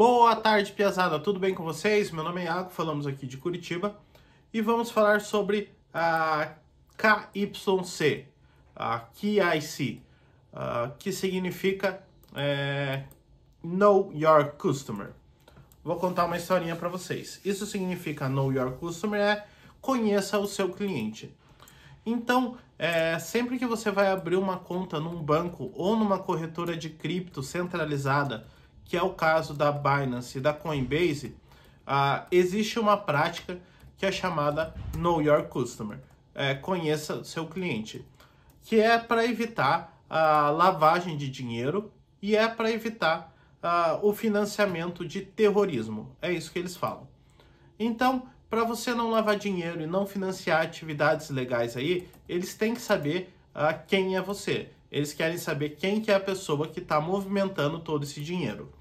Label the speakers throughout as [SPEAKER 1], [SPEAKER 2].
[SPEAKER 1] Boa tarde, Piazada. Tudo bem com vocês? Meu nome é Iago, falamos aqui de Curitiba e vamos falar sobre a KYC, a KIC, a, que significa é, Know Your Customer. Vou contar uma historinha para vocês. Isso significa Know Your Customer é conheça o seu cliente. Então, é, sempre que você vai abrir uma conta num banco ou numa corretora de cripto centralizada, que é o caso da Binance e da Coinbase, ah, existe uma prática que é chamada Know Your Customer, é, conheça seu cliente, que é para evitar a ah, lavagem de dinheiro e é para evitar ah, o financiamento de terrorismo. É isso que eles falam. Então, para você não lavar dinheiro e não financiar atividades legais aí, eles têm que saber ah, quem é você. Eles querem saber quem que é a pessoa que está movimentando todo esse dinheiro.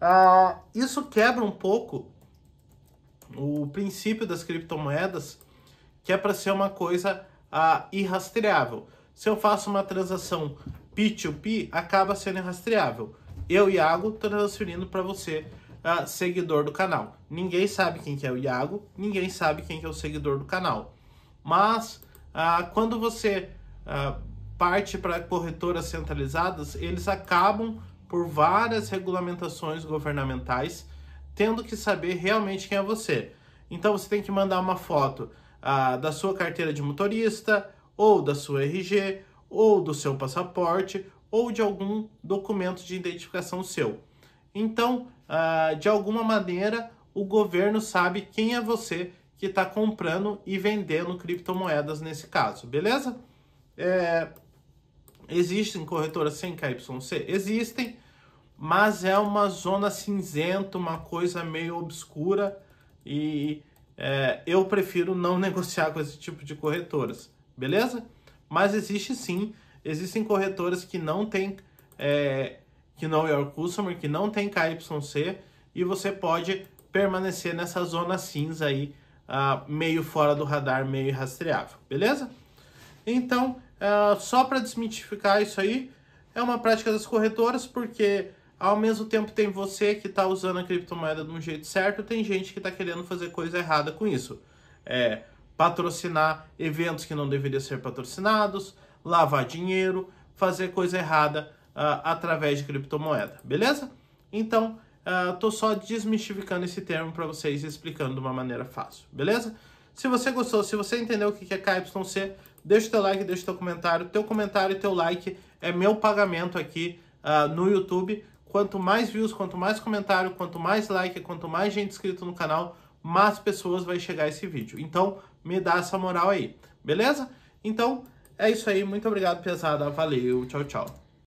[SPEAKER 1] Ah, isso quebra um pouco o princípio das criptomoedas, que é para ser uma coisa ah, irrastreável. Se eu faço uma transação P2P, acaba sendo irrastreável. Eu, Iago, transferindo para você, ah, seguidor do canal. Ninguém sabe quem que é o Iago, ninguém sabe quem que é o seguidor do canal. Mas ah, quando você ah, parte para corretoras centralizadas, eles acabam por várias regulamentações governamentais, tendo que saber realmente quem é você. Então você tem que mandar uma foto ah, da sua carteira de motorista, ou da sua RG, ou do seu passaporte, ou de algum documento de identificação seu. Então, ah, de alguma maneira, o governo sabe quem é você que está comprando e vendendo criptomoedas nesse caso, beleza? É, Existem corretoras sem KYC? Existem, mas é uma zona cinzenta, uma coisa meio obscura e é, eu prefiro não negociar com esse tipo de corretoras, beleza? Mas existe sim, existem corretoras que não tem é, que não é o customer, que não tem KYC e você pode permanecer nessa zona cinza aí, uh, meio fora do radar, meio rastreável, beleza? Então, é, só para desmitificar isso aí, é uma prática das corretoras, porque ao mesmo tempo tem você que está usando a criptomoeda de um jeito certo, tem gente que está querendo fazer coisa errada com isso. É, patrocinar eventos que não deveriam ser patrocinados, lavar dinheiro, fazer coisa errada uh, através de criptomoeda, beleza? Então, uh, só desmistificando esse termo para vocês explicando de uma maneira fácil, beleza? Se você gostou, se você entendeu o que é KYC, Deixa o teu like, deixa o teu comentário. Teu comentário e teu like é meu pagamento aqui uh, no YouTube. Quanto mais views, quanto mais comentário, quanto mais like, quanto mais gente inscrito no canal, mais pessoas vai chegar esse vídeo. Então, me dá essa moral aí, beleza? Então, é isso aí. Muito obrigado, pesada. Valeu. Tchau, tchau.